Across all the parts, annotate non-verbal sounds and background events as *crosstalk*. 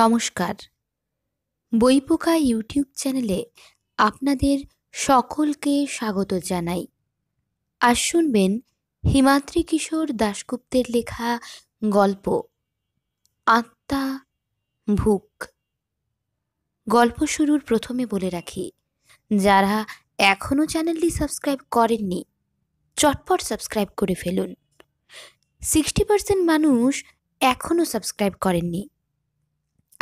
নমস্কার বইপোকা ইউটিউব চ্যানেলে আপনাদের সকলকে স্বাগত জানাই আর শুনবেন হিমাদ্রি কিশোর দাশগুপ্তের লেখা গল্প আত্মা ভুক গল্প শুরুর প্রথমে বলে রাখি যারা এখনও চ্যানেলটি সাবস্ক্রাইব করেননি চটপট সাবস্ক্রাইব করে ফেলুন সিক্সটি পার্সেন্ট মানুষ এখনও সাবস্ক্রাইব করেননি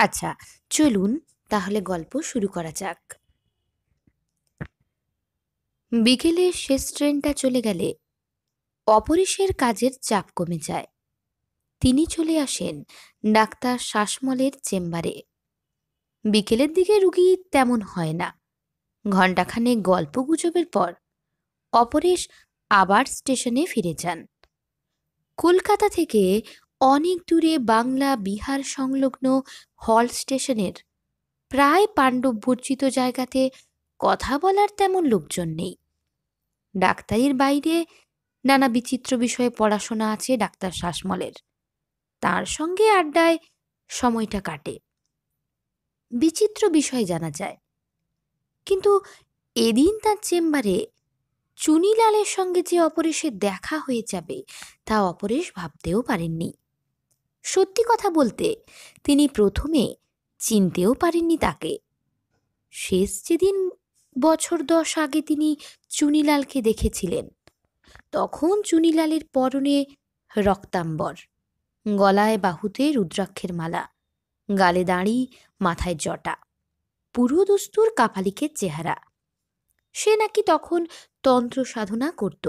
আচ্ছা চলুন তাহলে গল্প শুরু করা যাক বিকেলে শেষ ট্রেনটা চলে গেলে অপরিসের কাজের চাপ কমে যায় তিনি চলে আসেন ডাক্তার শ্বাসমলের চেম্বারে বিকেলের দিকে রুগী তেমন হয় না ঘণ্টাখানে গল্প গুজবের পর অপরেশ আবার স্টেশনে ফিরে যান কলকাতা থেকে অনেক দূরে বাংলা বিহার সংলগ্ন হল স্টেশনের প্রায় পাণ্ডববর্জিত জায়গাতে কথা বলার তেমন লোকজন নেই ডাক্তারির বাইরে নানা বিচিত্র বিষয়ে পড়াশোনা আছে ডাক্তার শাসমলের তার সঙ্গে আড্ডায় সময়টা কাটে বিচিত্র বিষয় জানা যায় কিন্তু এদিন তার চেম্বারে চুনিলালের সঙ্গে যে অপরেশে দেখা হয়ে যাবে তা অপরেশ ভাবতেও পারেননি সত্যি কথা বলতে তিনি প্রথমে চিনতেও পারেননি তাকে শেষ যেদিন বছর দশ আগে তিনি চুনিলালকে দেখেছিলেন তখন চুনিলালের পরনে রক্তাম্বর গলায় বাহুতে রুদ্রাক্ষের মালা গালে দাঁড়ি মাথায় জটা পুরো কাপালিকের চেহারা সে নাকি তখন তন্ত্র সাধনা করত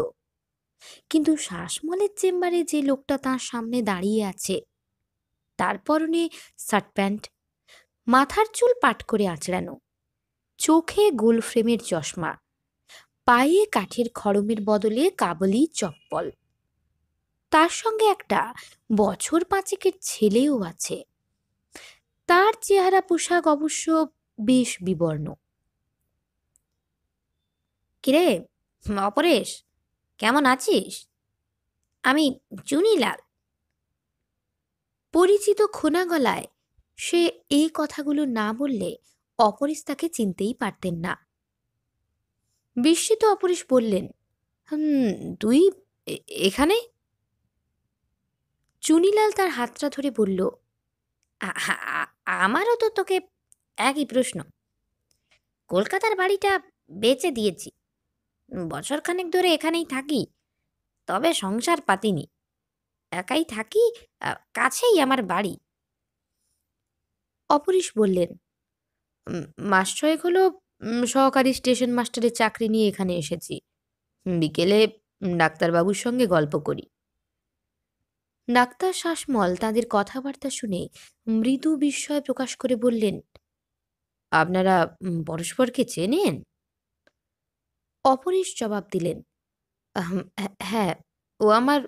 কিন্তু শ্বাসমলের চেম্বারে যে লোকটা তার সামনে দাঁড়িয়ে আছে তার পরনে শার্ট প্যান্ট মাথার চুল পাট করে আঁচড়ানো চোখে গোল ফ্রেমের চশমা পায়ে কাঠের খড়মের বদলে কাবলি চপ্পল তার সঙ্গে একটা বছর পাঁচেকের ছেলেও আছে তার চেহারা পোশাক অবশ্য বেশ বিবর্ণ কিরে অপরেশ কেমন আছিস আমি চুনিলাল পরিচিত খোনা গলায় সে এই কথাগুলো না বললে অপরিশ তাকে চিনতেই পারতেন না বিস্মিত অপরেশ বললেন হুম তুই এখানে চুনিলাল তার হাতটা ধরে বলল আমারও তো তোকে একই প্রশ্ন কলকাতার বাড়িটা বেচে দিয়েছি বছরখানেক ধরে এখানেই থাকি তবে সংসার পাতিনি একাই থাকি কাছেই আমার বাড়ি অপরিশ বললেন মাস ছয়েক হলো সহকারী স্টেশন মাস্টারের চাকরি নিয়ে এখানে এসেছি বিকেলে ডাক্তারবাবুর সঙ্গে গল্প করি ডাক্তার শাসমল তাদের কথাবার্তা শুনে মৃদু বিস্ময় প্রকাশ করে বললেন আপনারা পরস্পরকে চেনেন অপরেশ জবাব দিলেন হ্যাঁ ও আমার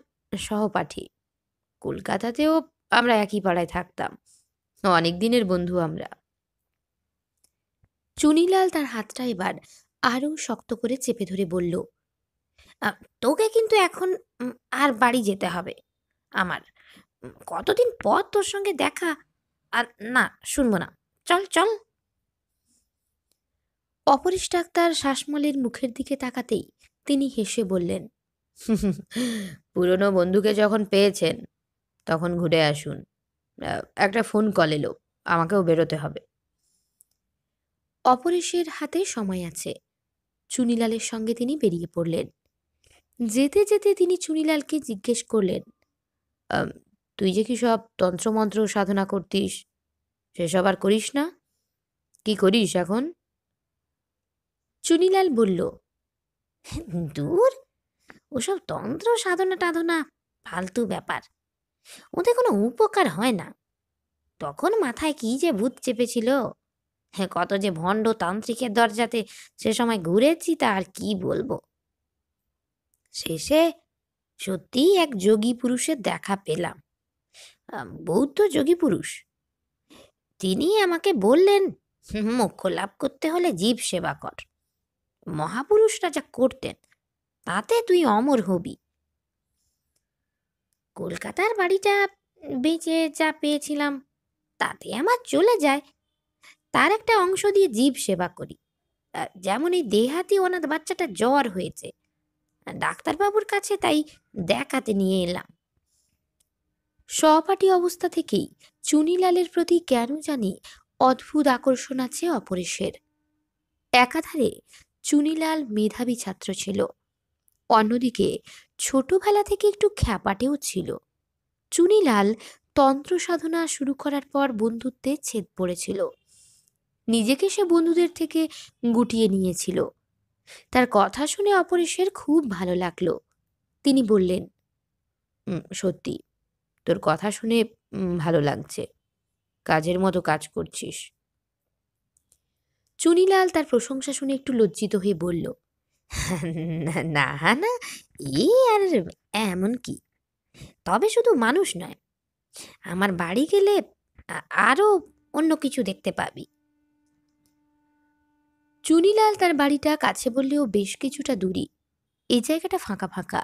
সহপাঠী কলকাতাতেও আমরা একই পাড়ায় থাকতাম অনেক দিনের বন্ধু আমরা চুনিলাল তার হাতটা এবার আরও শক্ত করে চেপে ধরে বলল তোকে কিন্তু এখন আর বাড়ি যেতে হবে আমার কতদিন পর তোর সঙ্গে দেখা আর না শুনবো না চল চল অপরেশ ডাক্তার শ্বাসমলের মুখের দিকে তাকাতেই তিনি হেসে বললেন *laughs* পুরনো বন্ধুকে যখন পেয়েছেন তখন ঘুরে আসুন একটা ফোন কল এলো আমাকেও বেরোতে হবে অপরেশের হাতে সময় আছে চুনিলালের সঙ্গে তিনি বেরিয়ে পড়লেন যেতে যেতে তিনি চুনিলালকে জিজ্ঞেস করলেন তুই যে কি সব তন্ত্রমন্ত্র সাধনা করতিস সেসব আর করিস না কি করিস এখন চুনিলাল বলল হ্যাঁ, দূর ওসব তন্ত্র সাধনা টাধনা ফালতু ব্যাপার ওতে কোনো উপকার হয় না তখন মাথায় কি যে ভূত চেপেছিল হ্যাঁ কত যে ভণ্ড তান্ত্রিকের দরজাতে সে সময় ঘুরেছি তা আর কি বলবো শেষে সত্যিই এক যোগী পুরুষের দেখা পেলাম বৌদ্ধ যোগী পুরুষ তিনি আমাকে বললেন মোক্ষ লাভ করতে হলে জীব সেবা কর মহাপুরুষরা যা করতেন তাতে তুই অমর হবি কলকাতার বাড়িটা বেঁচে যা পেয়েছিলাম তাতে আমার চলে যায় তার একটা অংশ দিয়ে জীব সেবা করি যেমন এই দেহাতি অনাথ বাচ্চাটা জ্বর হয়েছে ডাক্তারবাবুর কাছে তাই দেখাতে নিয়ে এলাম সহপাঠী অবস্থা থেকেই চুনিলালের প্রতি কেন জানি অদ্ভুত আকর্ষণ আছে অপরেশের একাধারে চুনিলাল মেধাবী ছাত্র ছিল অন্যদিকে ছোটবেলা থেকে একটু খ্যাপাটেও ছিল চুনিলাল তন্ত্র সাধনা শুরু করার পর বন্ধুত্বে ছেদ পড়েছিল নিজেকে সে বন্ধুদের থেকে গুটিয়ে নিয়েছিল তার কথা শুনে অপরেশের খুব ভালো লাগলো তিনি বললেন সত্যি তোর কথা শুনে ভালো লাগছে কাজের মতো কাজ করছিস চুনিলাল তার প্রশংসা শুনে একটু লজ্জিত হয়ে বলল *laughs* না না এ আর এমন কি তবে শুধু মানুষ নয় আমার বাড়ি গেলে আরও অন্য কিছু দেখতে পাবি চুনিলাল তার বাড়িটা কাছে বললেও বেশ কিছুটা দূরে এই জায়গাটা ফাঁকা ফাঁকা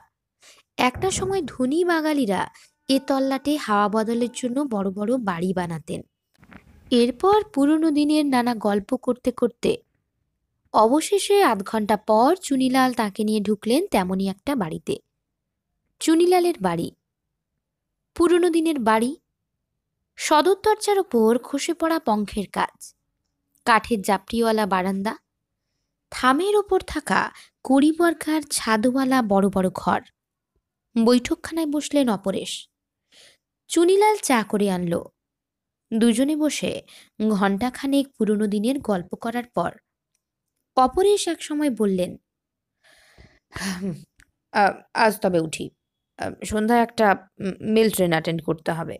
একটা সময় ধনী বাঙালিরা এ তল্লাটে হাওয়া বদলের জন্য বড় বড় বাড়ি বানাতেন এরপর পুরনো দিনের নানা গল্প করতে করতে অবশেষে আধ ঘন্টা পর চুনিলাল তাকে নিয়ে ঢুকলেন তেমনই একটা বাড়িতে চুনিলালের বাড়ি পুরনো দিনের বাড়ি সদর দরজার ওপর খসে পড়া পঙ্খের কাজ কাঠের জাপড়িওয়ালা বারান্দা থামের ওপর থাকা করিবর্গার ছাদওয়ালা বড় বড় ঘর বৈঠকখানায় বসলেন অপরেশ চুনিলাল চা করে আনল দুজনে বসে ঘণ্টাখানেক পুরনো দিনের গল্প করার পর অপরেশ এক সময় বললেন আজ তবে উঠি সন্ধ্যায় একটা মেল ট্রেন অ্যাটেন্ড করতে হবে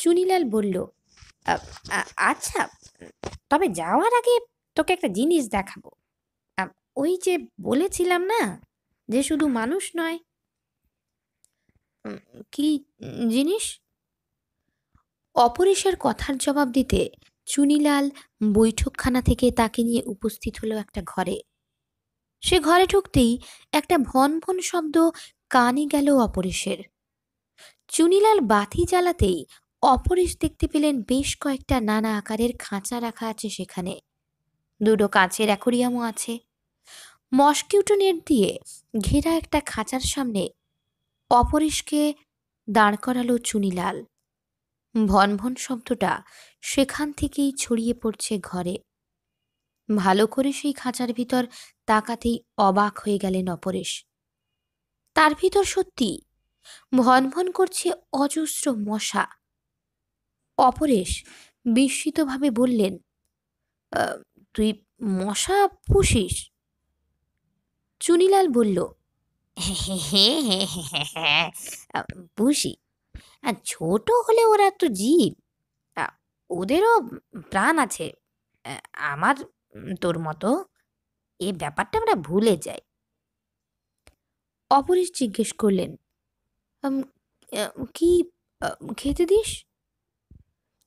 চুনিলাল বলল আচ্ছা তবে যাওয়ার আগে তোকে একটা জিনিস দেখাবো ওই যে বলেছিলাম না যে শুধু মানুষ নয় কি জিনিস অপরেশের কথার জবাব দিতে চুনিলাল বৈঠকখানা থেকে তাকে নিয়ে উপস্থিত হলো একটা ঘরে সে ঘরে ঢুকতেই একটা ভন ভন শব্দ কানে গেল অপরেশের চুনিলাল বাতি জ্বালাতেই অপরেশ দেখতে পেলেন বেশ কয়েকটা নানা আকারের খাঁচা রাখা আছে সেখানে দুটো কাঁচের অ্যাকোরিয়ামও আছে মস্কিউটো নেট দিয়ে ঘেরা একটা খাঁচার সামনে অপরেশকে দাঁড় করালো চুনিলাল ভনভন শব্দটা সেখান থেকেই ছড়িয়ে পড়ছে ঘরে ভালো করে সেই খাঁচার ভিতর তাকাতেই অবাক হয়ে গেলেন অপরেশ তার ভিতর সত্যি ভনভন করছে অজস্র মশা অপরেশ বিস্মিতভাবে বললেন তুই মশা পুষিস চুনিলাল বলল হ্যাঁ হ্যাঁ হ্যাঁ হ্যাঁ পুষি আর ছোট হলে ওরা তো জীব ওদেরও প্রাণ আছে আমার তোর মতো এ ব্যাপারটা আমরা ভুলে যাই অপরিস জিজ্ঞেস করলেন কি খেতে দিস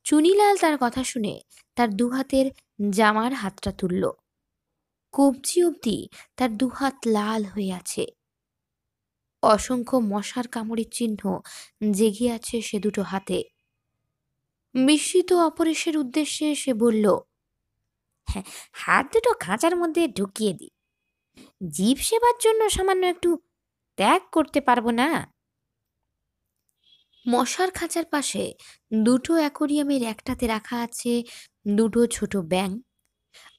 চুনিলাল তার কথা শুনে তার দুহাতের জামার হাতটা তুলল কবজি অবধি তার দুহাত লাল হয়ে আছে অসংখ্য মশার কামড়ের চিহ্ন জেগে আছে সে দুটো হাতে মিশ্রিত অপরেশের উদ্দেশ্যে সে বলল হ্যাঁ, হাত দুটো খাঁচার মধ্যে ঢুকিয়ে দিই জীব সেবার জন্য সামান্য একটু ত্যাগ করতে পারবো না মশার খাঁচার পাশে দুটো অ্যাকোরিয়ামের একটাতে রাখা আছে দুটো ছোট ব্যাং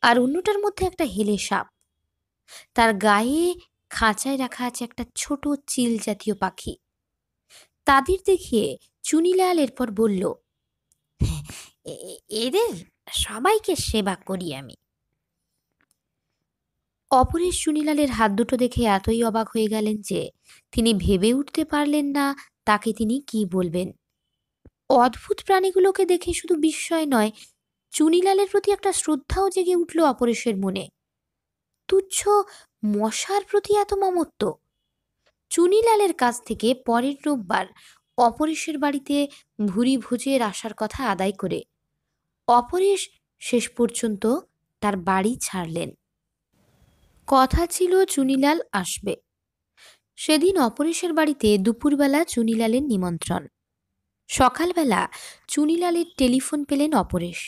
আর অন্যটার মধ্যে একটা হেলে সাপ তার গায়ে খাঁচায় রাখা আছে একটা ছোট চিল জাতীয় পাখি তাদের দেখিয়ে চুনিলাল এরপর বলল এদের সবাইকে সেবা করি আমি অপরেশ চুনিলালের হাত দুটো দেখে এতই অবাক হয়ে গেলেন যে তিনি ভেবে উঠতে পারলেন না তাকে তিনি কি বলবেন অদ্ভুত প্রাণীগুলোকে দেখে শুধু বিস্ময় নয় চুনিলালের প্রতি একটা শ্রদ্ধাও জেগে উঠল অপরেশের মনে তুচ্ছ মশার প্রতি এত মমত্ব চুনিলালের কাছ থেকে পরের রোববার অপরেশের বাড়িতে ভুরি ভুজের আসার কথা আদায় করে অপরেশ শেষ পর্যন্ত তার বাড়ি ছাড়লেন কথা ছিল চুনিলাল আসবে সেদিন অপরেশের বাড়িতে দুপুরবেলা চুনিলালের নিমন্ত্রণ সকালবেলা চুনিলালের টেলিফোন পেলেন অপরেশ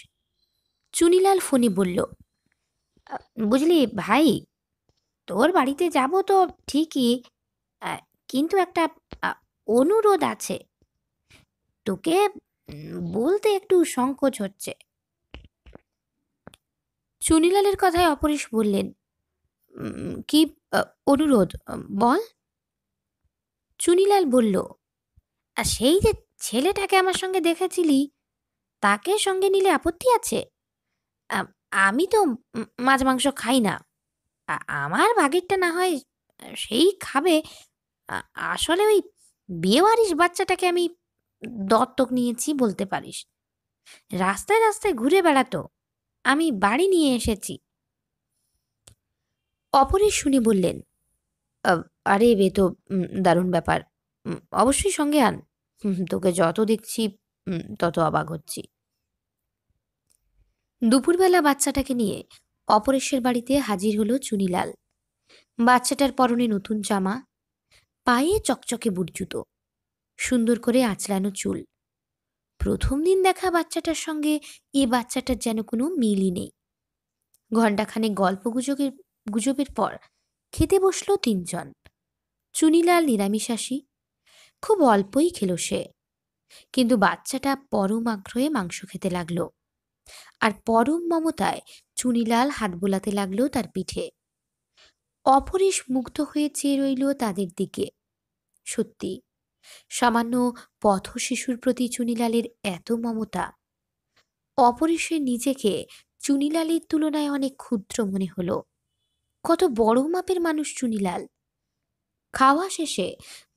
চুনিলাল ফোনে বলল বুঝলি ভাই তোর বাড়িতে যাব তো ঠিকই কিন্তু একটা অনুরোধ আছে তোকে বলতে একটু সংকোচ হচ্ছে সুনিলালের কথায় অপরিশ বললেন কি অনুরোধ বল চুনিলাল বলল সেই যে ছেলেটাকে আমার সঙ্গে দেখেছিলি তাকে সঙ্গে নিলে আপত্তি আছে আমি তো মাছ মাংস খাই না আমার ভাগেরটা না হয় সেই খাবে আসলে ওই বিয়েবাড়িস বাচ্চাটাকে আমি দত্তক নিয়েছি বলতে পারিস রাস্তায় রাস্তায় ঘুরে বেড়াতো আমি বাড়ি নিয়ে এসেছি অপরের শুনে বললেন আরে বে তো দারুণ ব্যাপার অবশ্যই সঙ্গে আন হুম, তোকে যত দেখছি তত অবাক হচ্ছি দুপুরবেলা বাচ্চাটাকে নিয়ে অপরেশের বাড়িতে হাজির হলো চুনিলাল বাচ্চাটার পরনে নতুন জামা পায়ে চকচকে বুটজুতো সুন্দর করে আঁচড়ানো চুল প্রথম দিন দেখা বাচ্চাটার সঙ্গে এ বাচ্চাটার যেন কোনো মিলই নেই ঘণ্টাখানে গল্প গুজবের গুজবের পর খেতে বসল তিনজন চুনিলাল নিরামিষাসী খুব অল্পই খেল সে কিন্তু বাচ্চাটা পরম আগ্রহে মাংস খেতে লাগল আর পরম মমতায় চুনিলাল হাত বোলাতে লাগলো তার পিঠে অপরেশ মুগ্ধ হয়ে চেয়ে রইল তাদের দিকে সত্যি সামান্য পথ শিশুর প্রতি চুনিলালের এত মমতা অপরেশের নিজেকে চুনিলালের তুলনায় অনেক ক্ষুদ্র মনে হল কত বড় মাপের মানুষ চুনিলাল খাওয়া শেষে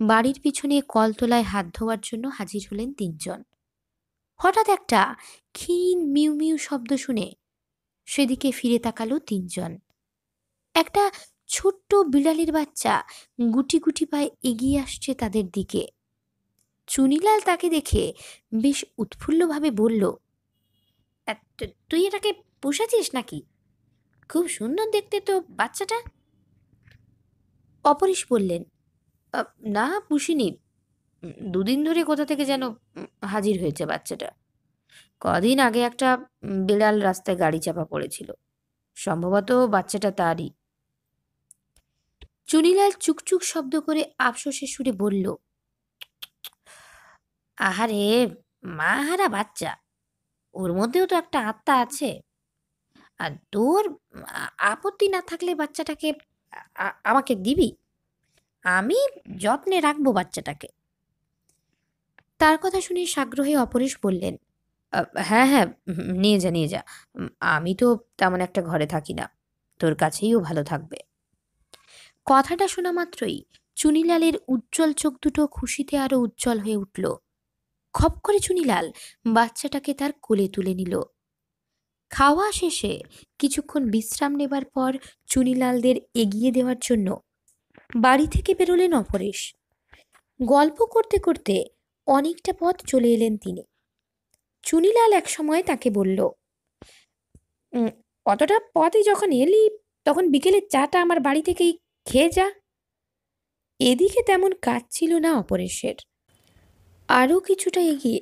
বাড়ির পিছনে কলতলায় হাত ধোয়ার জন্য হাজির হলেন তিনজন হঠাৎ একটা ক্ষীণ মিউ মিউ শব্দ শুনে সেদিকে ফিরে তাকালো তিনজন একটা ছোট্ট বিড়ালের বাচ্চা গুটি গুটি পায়ে এগিয়ে আসছে তাদের দিকে চুনিলাল তাকে দেখে বেশ উৎফুল্লভাবে বলল তুই এটাকে পোষাছিস নাকি খুব সুন্দর দেখতে তো বাচ্চাটা অপরিশ বললেন না পুষিনি দুদিন ধরে কোথা থেকে যেন হাজির হয়েছে বাচ্চাটা কদিন আগে একটা বিড়াল রাস্তায় গাড়ি চাপা পড়েছিল সম্ভবত বাচ্চাটা তারই চুনিলাল চুকচুক শব্দ করে আফসোসে সুরে বলল আহারে মা হারা বাচ্চা ওর মধ্যেও তো একটা আত্মা আছে আর তোর আপত্তি না থাকলে বাচ্চাটাকে আমাকে দিবি আমি যত্নে রাখবো বাচ্চাটাকে তার কথা শুনে সাগ্রহে অপরেশ বললেন হ্যাঁ হ্যাঁ নিয়ে যা নিয়ে যা আমি তো তেমন একটা ঘরে থাকি না তোর কাছেই ও ভালো থাকবে কথাটা শোনা মাত্রই চুনিলালের উজ্জ্বল চোখ দুটো খুশিতে আরও উজ্জ্বল হয়ে উঠল খপ করে চুনিলাল বাচ্চাটাকে তার কোলে তুলে নিল খাওয়া শেষে কিছুক্ষণ বিশ্রাম নেবার পর চুনিলালদের এগিয়ে দেওয়ার জন্য বাড়ি থেকে বেরোলেন অপরেশ গল্প করতে করতে অনেকটা পথ চলে এলেন তিনি চুনিলাল এক সময় তাকে বলল অতটা পথে যখন এলি তখন বিকেলের চাটা আমার বাড়ি থেকেই খেয়ে যা এদিকে তেমন কাজ ছিল না অপরেশের আরও কিছুটা এগিয়ে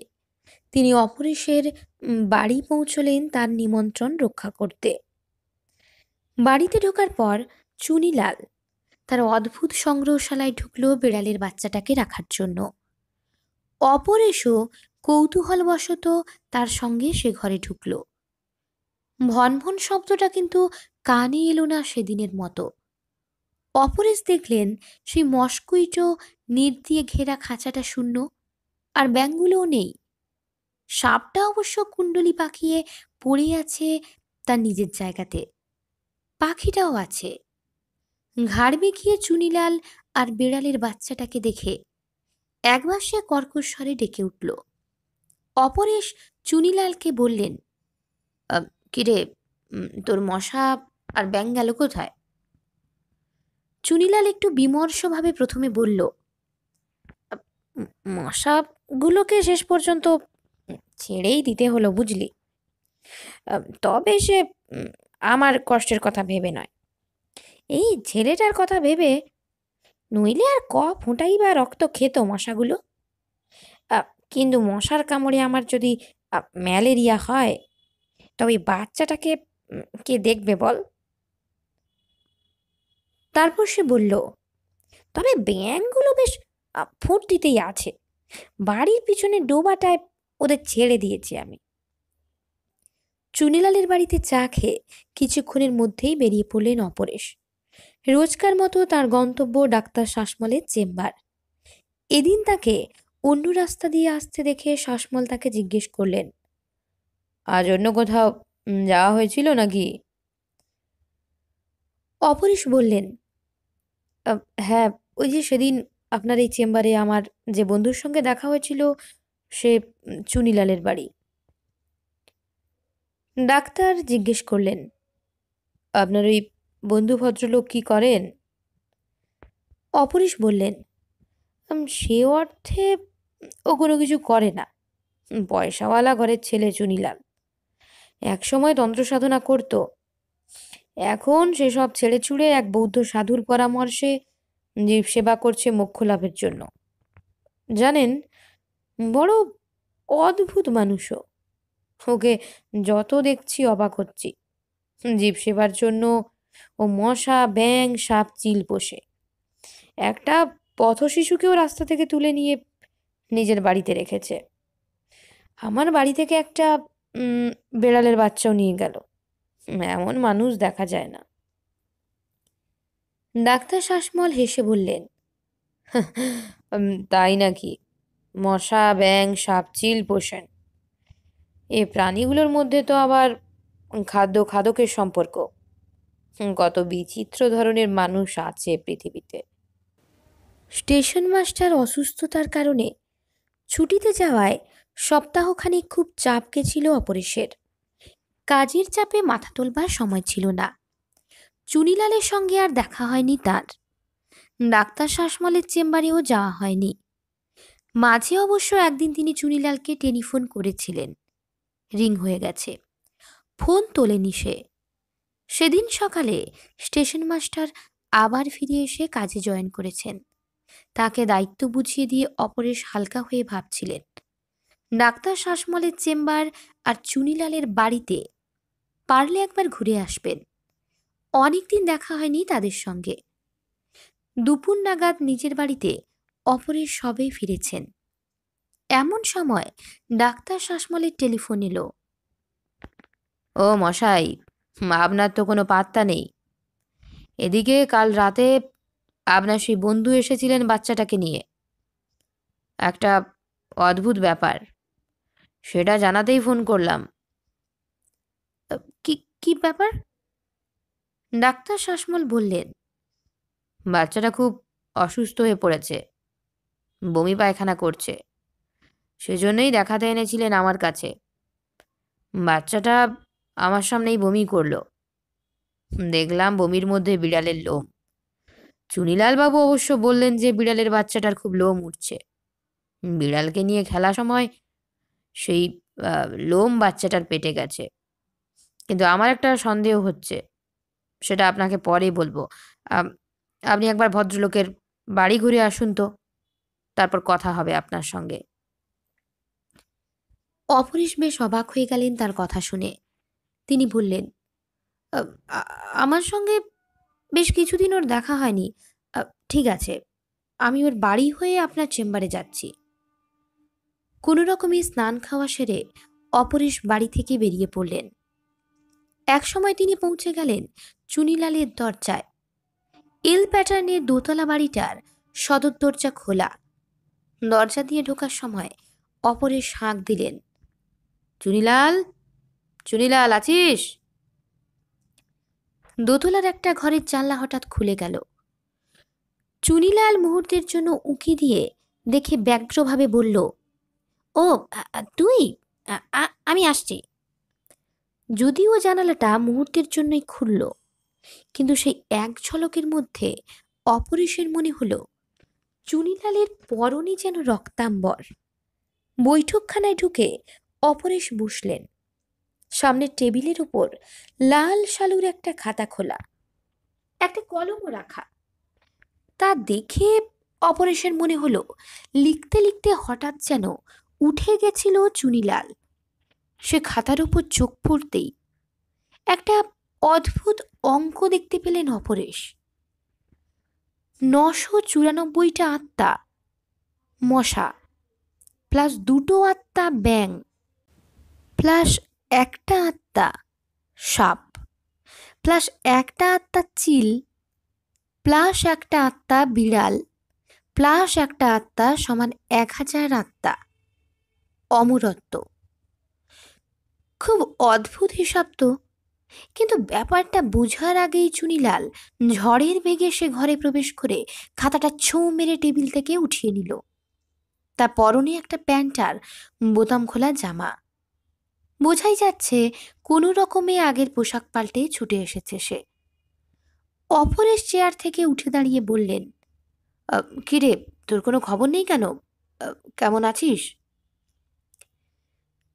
তিনি অপরেশের বাড়ি পৌঁছলেন তার নিমন্ত্রণ রক্ষা করতে বাড়িতে ঢোকার পর চুনিলাল তার অদ্ভুত সংগ্রহশালায় ঢুকলো বিড়ালের বাচ্চাটাকে রাখার জন্য অপরেশও কৌতূহলবশত তার সঙ্গে সে ঘরে ঢুকল ভনভন শব্দটা কিন্তু কানে এলো না সেদিনের মতো অপরেশ দেখলেন সেই মস্কুইটো নির দিয়ে ঘেরা খাঁচাটা শূন্য আর ব্যাঙগুলোও নেই সাপটা অবশ্য কুণ্ডলি পাকিয়ে পড়ে আছে তার নিজের জায়গাতে পাখিটাও আছে ঘাড় বেঁকিয়ে চুনিলাল আর বেড়ালের বাচ্চাটাকে দেখে একবার সে কর্কশ্বরে ডেকে উঠল অপরেশ চুনিলালকে বললেন কিরে তোর মশা আর ব্যাং গেল কোথায় চুনিলাল একটু বিমর্ষভাবে প্রথমে বলল মশাগুলোকে শেষ পর্যন্ত ছেড়েই দিতে হলো বুঝলি তবে সে আমার কষ্টের কথা ভেবে নয় এই ছেলেটার কথা ভেবে নইলে আর ক ফোঁটাই বা রক্ত খেত মশাগুলো কিন্তু মশার কামড়ে আমার যদি ম্যালেরিয়া হয় তবে বাচ্চাটাকে কে দেখবে বল তারপর সে বলল তবে ব্যাংগুলো বেশ ফুর্তিতেই আছে বাড়ির পিছনে ডোবাটায় ওদের ছেড়ে দিয়েছি আমি চুনিলালের বাড়িতে চা খেয়ে কিছুক্ষণের মধ্যেই বেরিয়ে পড়লেন অপরেশ রোজকার মতো তার গন্তব্য ডাক্তার শাসমলের চেম্বার এদিন তাকে অন্য রাস্তা দিয়ে আসতে দেখে শ্বাসমল তাকে জিজ্ঞেস করলেন আজ অন্য কোথাও যাওয়া হয়েছিল নাকি অপরেশ বললেন হ্যাঁ ওই যে সেদিন আপনার এই চেম্বারে আমার যে বন্ধুর সঙ্গে দেখা হয়েছিল সে চুনিলালের বাড়ি ডাক্তার জিজ্ঞেস করলেন আপনার ওই বন্ধু ভদ্রলোক কি করেন অপরেশ বললেন সে অর্থে ও কোনো কিছু করে না পয়সাওয়ালা ঘরের ছেলে চুনিলাল একসময় তন্ত্র সাধনা করত এখন সেসব ছেড়ে ছুড়ে এক বৌদ্ধ সাধুর পরামর্শে জীব সেবা করছে মোক্ষ লাভের জন্য জানেন বড় অদ্ভুত মানুষও ওকে যত দেখছি অবাক হচ্ছি জীব সেবার জন্য ও মশা ব্যাং সাপ চিল পোষে একটা পথ শিশুকেও রাস্তা থেকে তুলে নিয়ে নিজের বাড়িতে রেখেছে আমার বাড়ি থেকে একটা বেড়ালের বাচ্চাও নিয়ে গেল এমন মানুষ দেখা যায় না ডাক্তার শ্বাসমল হেসে বললেন তাই নাকি মশা ব্যাং সাপ চিল পোষেন এ প্রাণীগুলোর মধ্যে তো আবার খাদ্য খাদকের সম্পর্ক কত বিচিত্র ধরনের মানুষ আছে পৃথিবীতে স্টেশন মাস্টার অসুস্থতার কারণে ছুটিতে যাওয়ায় সপ্তাহখানি খুব চাপ গেছিল অপরেশের কাজের চাপে মাথা তোলবার সময় ছিল না চুনিলালের সঙ্গে আর দেখা হয়নি তার ডাক্তার শ্বাসমলের চেম্বারেও যাওয়া হয়নি মাঝে অবশ্য একদিন তিনি চুনিলালকে টেলিফোন করেছিলেন রিং হয়ে গেছে ফোন তোলেনি সে সেদিন সকালে স্টেশন মাস্টার আবার ফিরে এসে কাজে জয়েন করেছেন তাকে দায়িত্ব বুঝিয়ে দিয়ে অপরেশ হালকা হয়ে ভাবছিলেন ডাক্তার শাসমলের চেম্বার আর চুনিলালের বাড়িতে পারলে একবার ঘুরে আসবেন অনেকদিন দেখা হয়নি তাদের সঙ্গে দুপুর নাগাদ নিজের বাড়িতে অপরের সবে ফিরেছেন এমন সময় ডাক্তার শাসমলের টেলিফোন এলো ও মশাই আপনার তো কোনো পাত্তা নেই এদিকে কাল রাতে আপনার সেই বন্ধু এসেছিলেন বাচ্চাটাকে নিয়ে একটা অদ্ভুত ব্যাপার সেটা জানাতেই ফোন করলাম কি কি ব্যাপার ডাক্তার শাসমল বললেন বাচ্চাটা খুব অসুস্থ হয়ে পড়েছে বমি পায়খানা করছে সেজন্যই দেখাতে এনেছিলেন আমার কাছে বাচ্চাটা আমার সামনেই বমি করলো দেখলাম বমির মধ্যে বিড়ালের লোম চুনিলালবাবু অবশ্য বললেন যে বিড়ালের বাচ্চাটার খুব লোম উঠছে বিড়ালকে নিয়ে খেলা সময় সেই লোম বাচ্চাটার পেটে গেছে কিন্তু আমার একটা সন্দেহ হচ্ছে সেটা আপনাকে পরে বলবো আপনি একবার ভদ্রলোকের বাড়ি ঘুরে আসুন তো তারপর কথা হবে আপনার সঙ্গে অপরেশ বেশ অবাক হয়ে গেলেন তার কথা শুনে তিনি বললেন আমার সঙ্গে বেশ কিছুদিন ওর দেখা হয়নি ঠিক আছে আমি ওর বাড়ি হয়ে আপনার চেম্বারে যাচ্ছি কোনো রকমই স্নান খাওয়া সেরে অপরেশ বাড়ি থেকে বেরিয়ে পড়লেন এক সময় তিনি পৌঁছে গেলেন চুনিলালের দরজায় এল প্যাটার্নের দোতলা বাড়িটার সদর দরজা খোলা দরজা দিয়ে ঢোকার সময় অপরেশ হাঁক দিলেন চুনিলাল চুনিলাল আছিস দোতলার একটা ঘরের জানলা হঠাৎ খুলে গেল চুনিলাল মুহূর্তের জন্য উঁকি দিয়ে দেখে ব্যগ্রভাবে বলল ও তুই আমি আসছি যদিও জানালাটা মুহূর্তের জন্যই খুলল কিন্তু সেই এক ঝলকের মধ্যে অপরিসের মনে হলো চুনিলালের পরনই যেন রক্তাম্বর বৈঠকখানায় ঢুকে অপরেশ বসলেন সামনের টেবিলের উপর লাল সালুর একটা খাতা খোলা একটা কলমও রাখা তা দেখে অপরেশন মনে হলো লিখতে লিখতে হঠাৎ যেন উঠে গেছিল চুনিলাল সে খাতার উপর চোখ পড়তেই একটা অদ্ভুত অঙ্ক দেখতে পেলেন অপরেশ নশো চুরানব্বইটা আত্মা মশা প্লাস দুটো আত্মা ব্যাং প্লাস একটা আত্মা সাপ প্লাস একটা আত্মা চিল প্লাস একটা আত্মা বিড়াল প্লাস একটা আত্মা সমান এক হাজার আত্মা অমরত্ব খুব অদ্ভুত হিসাব তো কিন্তু ব্যাপারটা বুঝার আগেই চুনিলাল ঝড়ের বেগে সে ঘরে প্রবেশ করে খাতাটা ছৌ মেরে টেবিল থেকে উঠিয়ে নিল তার পরনে একটা প্যান্ট আর বোতাম খোলা জামা বোঝাই যাচ্ছে কোনো রকমে আগের পোশাক পাল্টে ছুটে এসেছে সে অপরেশ চেয়ার থেকে উঠে দাঁড়িয়ে বললেন কিরে তোর কোনো খবর নেই কেন কেমন আছিস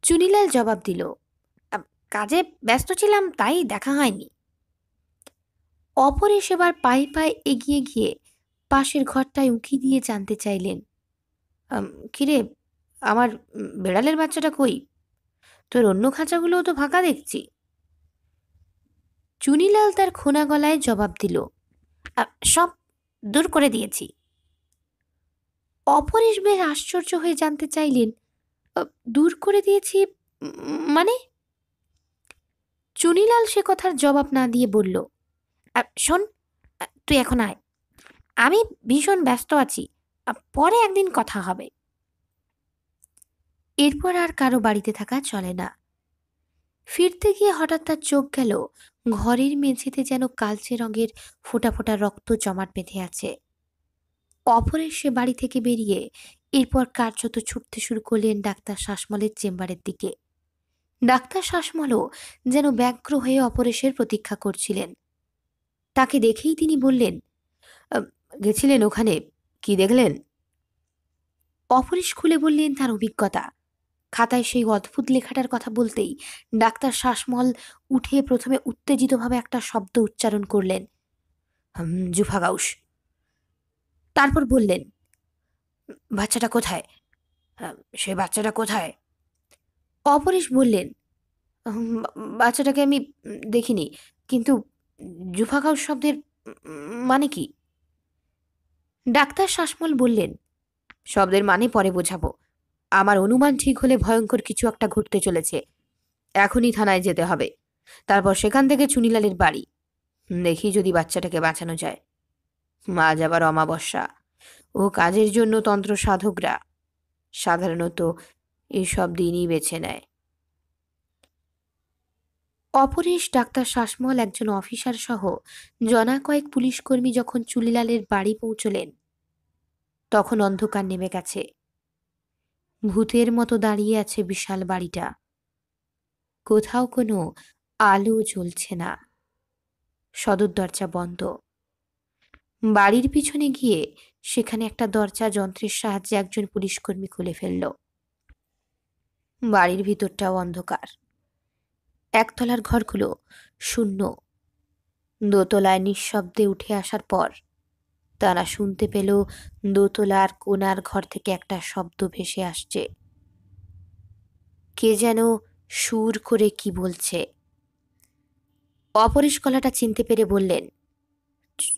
চুনিলাল জবাব দিল কাজে ব্যস্ত ছিলাম তাই দেখা হয়নি অপরেশ এবার পায়ে পায়ে এগিয়ে গিয়ে পাশের ঘরটায় উঁকি দিয়ে জানতে চাইলেন কিরে আমার বেড়ালের বাচ্চাটা কই তোর অন্য খাঁচাগুলোও তো ফাঁকা দেখছি চুনিলাল তার খোনা গলায় জবাব দিল সব দূর করে দিয়েছি অপরেশ বেশ আশ্চর্য হয়ে জানতে চাইলেন দূর করে দিয়েছি মানে চুনিলাল সে কথার জবাব না দিয়ে বলল শোন তুই এখন আয় আমি ভীষণ ব্যস্ত আছি পরে একদিন কথা হবে এরপর আর কারো বাড়িতে থাকা চলে না ফিরতে গিয়ে হঠাৎ তার চোখ গেল ঘরের মেঝেতে যেন কালচে রঙের ফোটা ফোটা রক্ত জমাট বেঁধে আছে অপরের সে বাড়ি থেকে বেরিয়ে এরপর কার্যত ছুটতে শুরু করলেন ডাক্তার শ্বাসমলের চেম্বারের দিকে ডাক্তার শ্বাসমলও যেন ব্যগ্র হয়ে অপরেশের প্রতীক্ষা করছিলেন তাকে দেখেই তিনি বললেন গেছিলেন ওখানে কি দেখলেন অপরেশ খুলে বললেন তার অভিজ্ঞতা খাতায় সেই অদ্ভুত লেখাটার কথা বলতেই ডাক্তার শ্বাসমল উঠে প্রথমে উত্তেজিতভাবে একটা শব্দ উচ্চারণ করলেন জুফাগাউস তারপর বললেন বাচ্চাটা কোথায় হ্যাঁ, সে বাচ্চাটা কোথায় অপরেশ বললেন বাচ্চাটাকে আমি দেখিনি কিন্তু জুফাগাউস শব্দের মানে কি ডাক্তার শ্বাসমল বললেন শব্দের মানে পরে বোঝাবো আমার অনুমান ঠিক হলে ভয়ঙ্কর কিছু একটা ঘটতে চলেছে এখনই থানায় যেতে হবে তারপর সেখান থেকে চুনিলালের বাড়ি দেখি যদি বাচ্চাটাকে বাঁচানো যায় মা আবার অমাবস্যা ও কাজের জন্য তন্ত্র সাধকরা সাধারণত এসব দিনই বেছে নেয় অপরেশ ডাক্তার শাসমল একজন অফিসার সহ জনা কয়েক পুলিশকর্মী যখন চুলিলালের বাড়ি পৌঁছলেন তখন অন্ধকার নেমে গেছে ভূতের মতো দাঁড়িয়ে আছে বিশাল বাড়িটা কোথাও কোনো আলো জ্বলছে না সদর দরজা বন্ধ বাড়ির পিছনে গিয়ে সেখানে একটা দরজা যন্ত্রের সাহায্যে একজন পুলিশকর্মী খুলে ফেলল বাড়ির ভিতরটাও অন্ধকার একতলার ঘরগুলো শূন্য দোতলায় নিঃশব্দে উঠে আসার পর তারা শুনতে পেল দোতলার কোনার ঘর থেকে একটা শব্দ ভেসে আসছে কে যেন সুর করে কি বলছে অপরেশ গলাটা চিনতে পেরে বললেন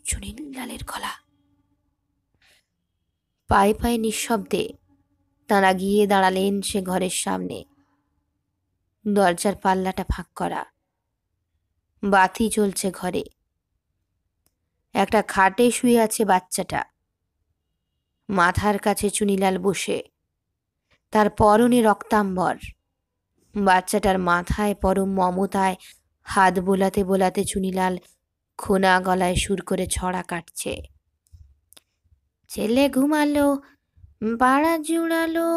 সুনীল লালের গলা পায়ে পায়ে নিঃশব্দে তাঁরা গিয়ে দাঁড়ালেন সে ঘরের সামনে দরজার পাল্লাটা ফাঁক করা বাতি চলছে ঘরে একটা খাটে শুয়ে আছে বাচ্চাটা মাথার কাছে চুনিলাল বসে তার পরনে রক্তাম্বর বাচ্চাটার মাথায় পরম মমতায় হাত বোলাতে বোলাতে চুনিলাল খোনা গলায় সুর করে ছড়া কাটছে ছেলে ঘুমালো বাড়া জুড়ালো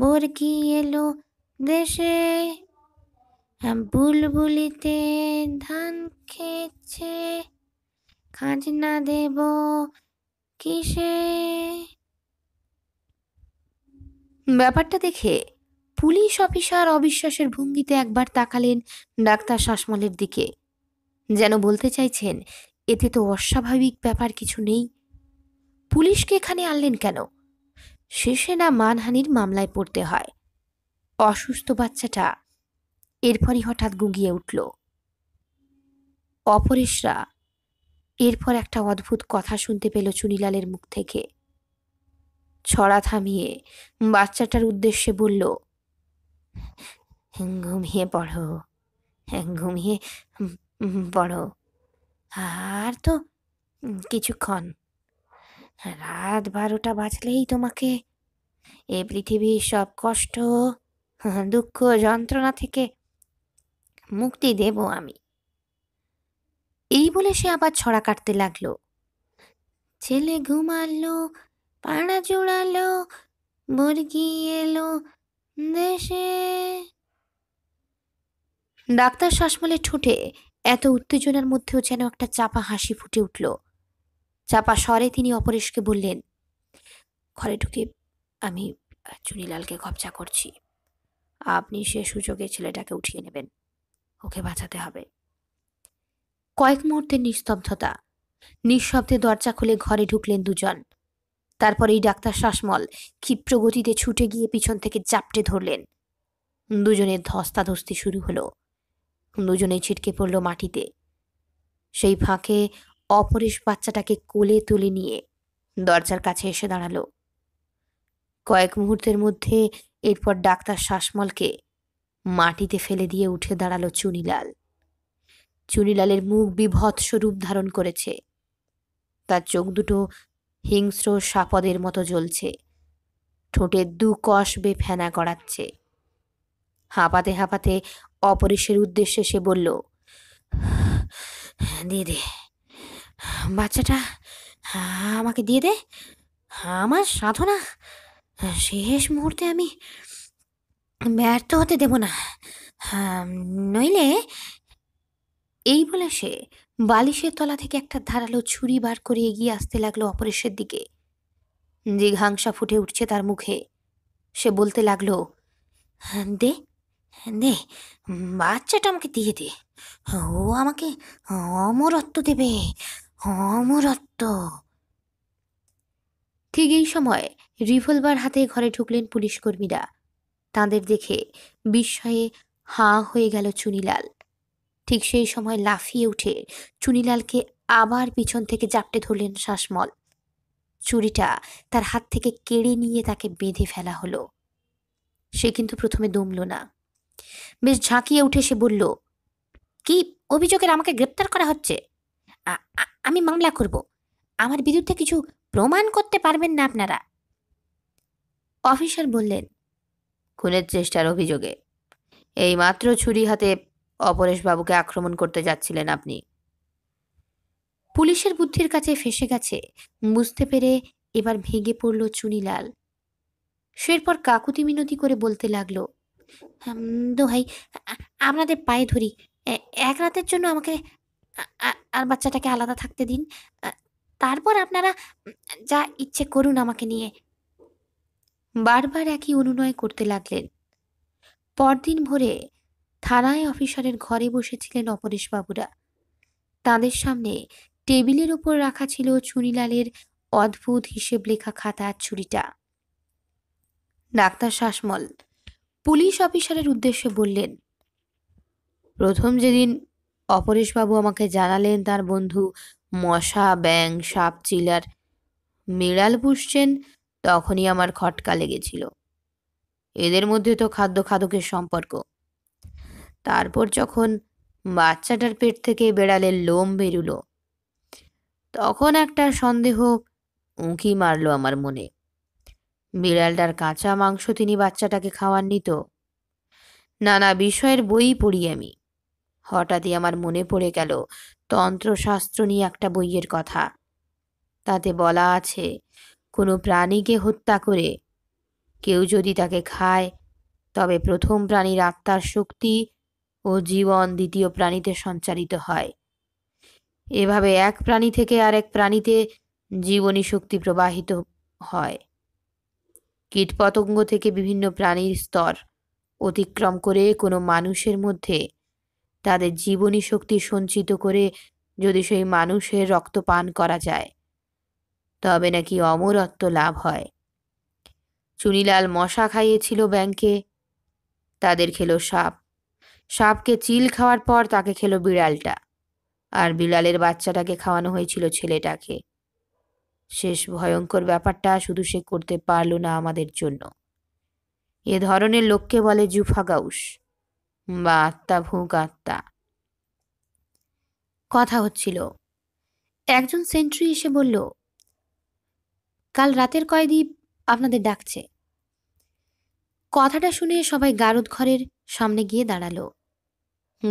বরকি এলো দেশে বুলবুলিতে ধান খেয়েছে খাজনা দেব কিসে ব্যাপারটা দেখে পুলিশ অফিসার অবিশ্বাসের ভঙ্গিতে একবার তাকালেন ডাক্তার শাসমলের দিকে যেন বলতে চাইছেন এতে তো অস্বাভাবিক ব্যাপার কিছু নেই পুলিশকে এখানে আনলেন কেন শেষে না মানহানির মামলায় পড়তে হয় অসুস্থ বাচ্চাটা এরপরই হঠাৎ গুগিয়ে উঠল অপরেশরা এরপর একটা অদ্ভুত কথা শুনতে পেল চুনিলালের মুখ থেকে ছড়া থামিয়ে বাচ্চাটার উদ্দেশ্যে বলল হ্যাঁ, ঘুমিয়ে পড়ো হ্যাঁ, ঘুমিয়ে পড়ো আর তো কিছুক্ষণ রাত বারোটা বাজলেই তোমাকে এ পৃথিবীর সব কষ্ট দুঃখ যন্ত্রণা থেকে মুক্তি দেব আমি এই বলে সে আবার ছড়া কাটতে লাগলো ছেলে ঘুমালো পাড়া জোড়ালো মুরগি এলো দেশে ডাক্তার শাসমলে ঠুটে এত উত্তেজনার মধ্যেও যেন একটা চাপা হাসি ফুটে উঠল চাপা স্বরে তিনি অপরেশকে বললেন ঘরে ঢুকে আমি চুনিলালকে কবজা করছি আপনি সে সুযোগে ছেলেটাকে উঠিয়ে নেবেন ওকে বাঁচাতে হবে কয়েক মুহূর্তের নিস্তব্ধতা নিঃশব্দে দরজা খুলে ঘরে ঢুকলেন দুজন এই ডাক্তার শ্বাসমল ক্ষিপ্র গতিতে ছুটে গিয়ে পিছন থেকে চাপটে ধরলেন দুজনের ধস্তাধস্তি শুরু হলো দুজনেই ছিটকে পড়ল মাটিতে সেই ফাঁকে অপরেশ বাচ্চাটাকে কোলে তুলে নিয়ে দরজার কাছে এসে দাঁড়ালো কয়েক মুহূর্তের মধ্যে এরপর ডাক্তার শ্বাসমলকে মাটিতে ফেলে দিয়ে উঠে দাঁড়ালো চুনিলাল চুনিলালের মুখ বিভৎস রূপ ধারণ করেছে তার চোখ দুটো হিংস্র সাপদের মতো জ্বলছে ঠোঁটের দু কষ বে ফেনা গড়াচ্ছে হাঁপাতে হাঁপাতে অপরিসের উদ্দেশ্যে সে বলল দিয়ে দে বাচ্চাটা আমাকে দিয়ে দে আমার সাধনা শেষ মুহূর্তে আমি ব্যর্থ হতে দেব না নইলে এই বলে সে বালিশের তলা থেকে একটা ধারালো ছুরি বার করে এগিয়ে আসতে লাগলো অপরেশের দিকে জিঘাংসা ফুটে উঠছে তার মুখে সে বলতে লাগলো দে দে বাচ্চাটা আমাকে দিয়ে দে ও আমাকে অমরত্ব দেবে অমরত্ব ঠিক এই সময় রিভলভার হাতে ঘরে ঢুকলেন পুলিশকর্মীরা তাদের দেখে বিস্ময়ে হা হয়ে গেল চুনিলাল ঠিক সেই সময় লাফিয়ে উঠে চুনিলালকে আবার পিছন থেকে জাপটে ধরলেন শ্বাসমল চুরিটা তার হাত থেকে কেড়ে নিয়ে তাকে বেঁধে ফেলা হলো সে কিন্তু প্রথমে দমল না বেশ ঝাঁকিয়ে উঠে সে বলল কি অভিযোগের আমাকে গ্রেপ্তার করা হচ্ছে আমি মামলা করব আমার বিরুদ্ধে কিছু প্রমাণ করতে পারবেন না আপনারা অফিসার বললেন খুনের চেষ্টার অভিযোগে এই মাত্র ছুরি হাতে অপরেশবাবুকে আক্রমণ করতে যাচ্ছিলেন আপনি পুলিশের বুদ্ধির কাছে ফেসে গেছে বুঝতে পেরে এবার ভেঙে পড়ল চুনিলাল সেরপর কাকুতি মিনতি করে বলতে লাগলো দোহাই আপনাদের পায়ে ধরি এক রাতের জন্য আমাকে আর বাচ্চাটাকে আলাদা থাকতে দিন তারপর আপনারা যা ইচ্ছে করুন আমাকে নিয়ে বারবার একই অনুনয় করতে লাগলেন পরদিন ভোরে থানায় অফিসারের ঘরে বসেছিলেন অপরেশবাবুরা তাদের সামনে টেবিলের ওপর রাখা ছিল চুনিলালের অদ্ভুত হিসেব লেখা খাতা আর ছুরিটা ডাক্তার শাসমল পুলিশ অফিসারের উদ্দেশ্যে বললেন প্রথম যেদিন অপরেশবাবু আমাকে জানালেন তার বন্ধু মশা ব্যাং সাপ চিলার মেড়াল পুষছেন তখনই আমার খটকা লেগেছিল এদের মধ্যে তো খাদ্য খাদকের সম্পর্ক তারপর যখন বাচ্চাটার পেট থেকে বেড়ালের লোম বেরুল তখন একটা সন্দেহ উঁকি মারল আমার মনে বিড়ালটার কাঁচা মাংস তিনি বাচ্চাটাকে খাওয়াননি নিত নানা বিষয়ের বই পড়ি আমি হঠাৎই আমার মনে পড়ে গেল তন্ত্রশাস্ত্র নিয়ে একটা বইয়ের কথা তাতে বলা আছে কোনো প্রাণীকে হত্যা করে কেউ যদি তাকে খায় তবে প্রথম প্রাণীর আত্মার শক্তি ও জীবন দ্বিতীয় প্রাণীতে সঞ্চারিত হয় এভাবে এক প্রাণী থেকে আর এক প্রাণীতে জীবনী শক্তি প্রবাহিত হয় কীটপতঙ্গ থেকে বিভিন্ন প্রাণীর স্তর অতিক্রম করে কোনো মানুষের মধ্যে তাদের জীবনী শক্তি সঞ্চিত করে যদি সেই মানুষের রক্ত পান করা যায় তবে নাকি অমরত্ব লাভ হয় চুনিলাল মশা খাইয়েছিল ব্যাংকে তাদের খেলো সাপ সাপকে চিল খাওয়ার পর তাকে খেলো বিড়ালটা আর বিড়ালের বাচ্চাটাকে খাওয়ানো হয়েছিল ছেলেটাকে শেষ ভয়ঙ্কর ব্যাপারটা শুধু সে করতে পারল না আমাদের জন্য এ ধরনের লোককে বলে জুফাগাউস বা আত্মা ভুক আত্মা কথা হচ্ছিল একজন সেন্ট্রি এসে বলল কাল রাতের কয়েদি আপনাদের ডাকছে কথাটা শুনে সবাই গারুদ ঘরের সামনে গিয়ে দাঁড়ালো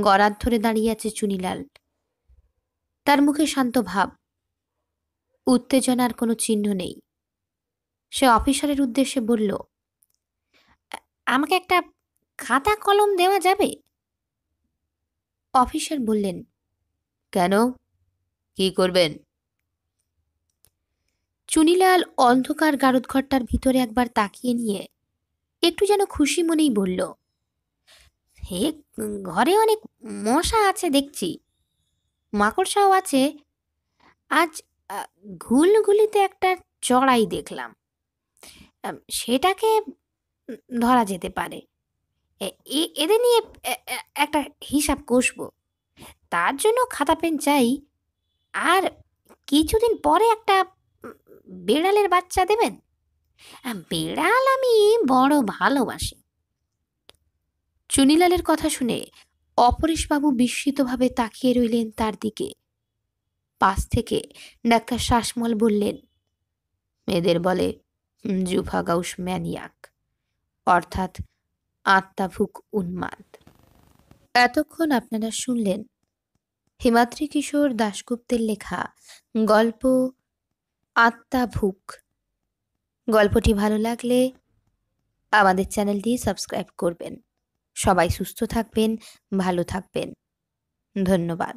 গড়ার ধরে দাঁড়িয়ে আছে চুনিলাল তার মুখে শান্ত ভাব উত্তেজনার কোনো চিহ্ন নেই সে অফিসারের উদ্দেশ্যে বলল আমাকে একটা খাতা কলম দেওয়া যাবে অফিসার বললেন কেন কি করবেন চুনিলাল অন্ধকার ঘরটার ভিতরে একবার তাকিয়ে নিয়ে একটু যেন খুশি মনেই বলল হে ঘরে অনেক মশা আছে দেখছি মাকড়সাও আছে আজ ঘুলঘুলিতে একটা চড়াই দেখলাম সেটাকে ধরা যেতে পারে এদের নিয়ে একটা হিসাব কষব তার জন্য খাতা পেন চাই আর কিছুদিন পরে একটা বেড়ালের বাচ্চা দেবেন বেড়াল আমি বড় ভালোবাসি চুনিলালের কথা শুনে অপরেশবাবু বিস্মিতভাবে তাকিয়ে রইলেন তার দিকে পাশ থেকে ডাক্তার শ্বাসমল বললেন মেয়েদের বলে জুফাগাউস ম্যানিয়াক অর্থাৎ আত্মাভুক উন্মাদ এতক্ষণ আপনারা শুনলেন হিমাদ্রি কিশোর দাশগুপ্তের লেখা গল্প আত্মাভুক গল্পটি ভালো লাগলে আমাদের চ্যানেলটি সাবস্ক্রাইব করবেন সবাই সুস্থ থাকবেন ভালো থাকবেন ধন্যবাদ